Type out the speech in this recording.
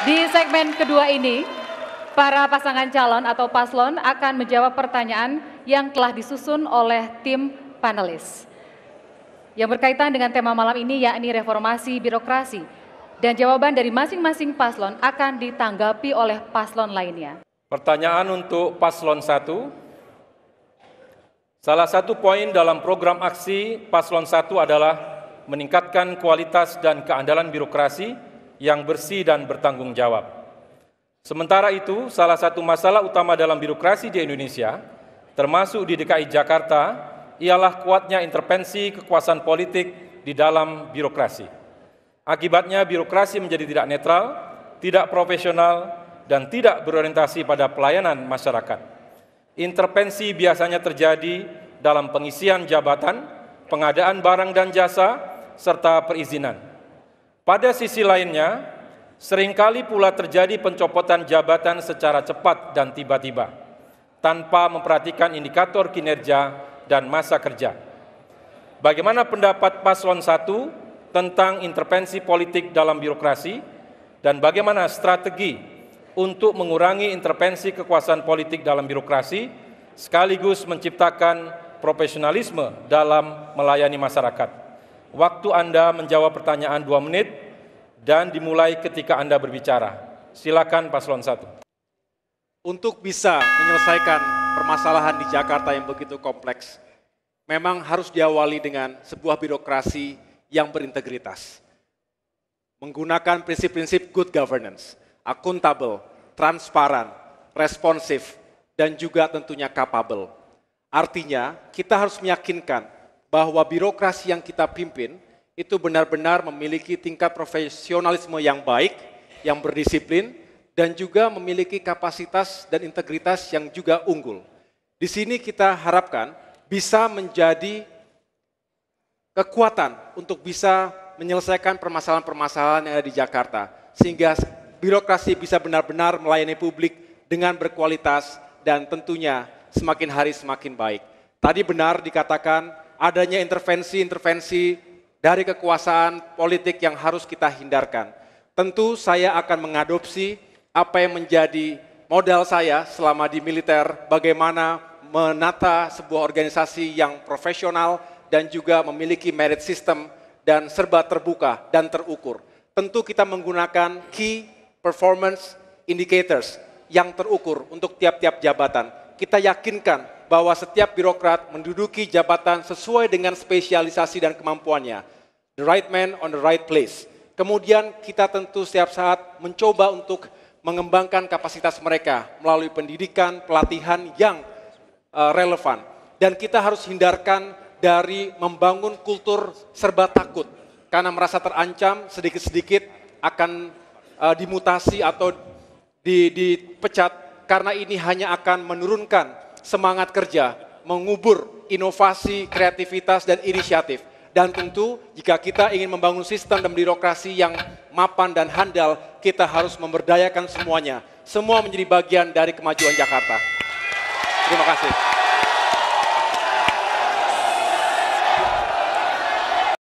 Di segmen kedua ini, para pasangan calon atau paslon akan menjawab pertanyaan yang telah disusun oleh tim panelis. Yang berkaitan dengan tema malam ini yakni reformasi birokrasi. Dan jawaban dari masing-masing paslon akan ditanggapi oleh paslon lainnya. Pertanyaan untuk paslon satu, Salah satu poin dalam program aksi paslon satu adalah meningkatkan kualitas dan keandalan birokrasi yang bersih dan bertanggung jawab. Sementara itu, salah satu masalah utama dalam birokrasi di Indonesia, termasuk di DKI Jakarta, ialah kuatnya intervensi kekuasaan politik di dalam birokrasi. Akibatnya birokrasi menjadi tidak netral, tidak profesional, dan tidak berorientasi pada pelayanan masyarakat. Intervensi biasanya terjadi dalam pengisian jabatan, pengadaan barang dan jasa, serta perizinan. Pada sisi lainnya, seringkali pula terjadi pencopotan jabatan secara cepat dan tiba-tiba, tanpa memperhatikan indikator kinerja dan masa kerja. Bagaimana pendapat paslon 1 tentang intervensi politik dalam birokrasi dan bagaimana strategi untuk mengurangi intervensi kekuasaan politik dalam birokrasi sekaligus menciptakan profesionalisme dalam melayani masyarakat. Waktu Anda menjawab pertanyaan dua menit dan dimulai ketika Anda berbicara. Silakan paslon 1. Untuk bisa menyelesaikan permasalahan di Jakarta yang begitu kompleks, memang harus diawali dengan sebuah birokrasi yang berintegritas. Menggunakan prinsip-prinsip good governance, akuntabel, transparan, responsif, dan juga tentunya capable. Artinya, kita harus meyakinkan bahwa birokrasi yang kita pimpin itu benar-benar memiliki tingkat profesionalisme yang baik, yang berdisiplin, dan juga memiliki kapasitas dan integritas yang juga unggul. Di sini kita harapkan bisa menjadi kekuatan untuk bisa menyelesaikan permasalahan-permasalahan yang ada di Jakarta, sehingga birokrasi bisa benar-benar melayani publik dengan berkualitas dan tentunya semakin hari semakin baik. Tadi benar dikatakan adanya intervensi-intervensi dari kekuasaan politik yang harus kita hindarkan. Tentu saya akan mengadopsi apa yang menjadi modal saya selama di militer, bagaimana menata sebuah organisasi yang profesional dan juga memiliki merit system dan serba terbuka dan terukur. Tentu kita menggunakan key performance indicators yang terukur untuk tiap-tiap jabatan. Kita yakinkan bahwa setiap birokrat menduduki jabatan sesuai dengan spesialisasi dan kemampuannya. The right man on the right place. Kemudian kita tentu setiap saat mencoba untuk mengembangkan kapasitas mereka melalui pendidikan, pelatihan yang eh, relevan. Dan kita harus hindarkan dari membangun kultur serba takut karena merasa terancam sedikit-sedikit akan eh, dimutasi atau dipecat karena ini hanya akan menurunkan semangat kerja, mengubur inovasi, kreativitas, dan inisiatif. Dan tentu jika kita ingin membangun sistem dan birokrasi yang mapan dan handal, kita harus memberdayakan semuanya. Semua menjadi bagian dari kemajuan Jakarta. Terima kasih.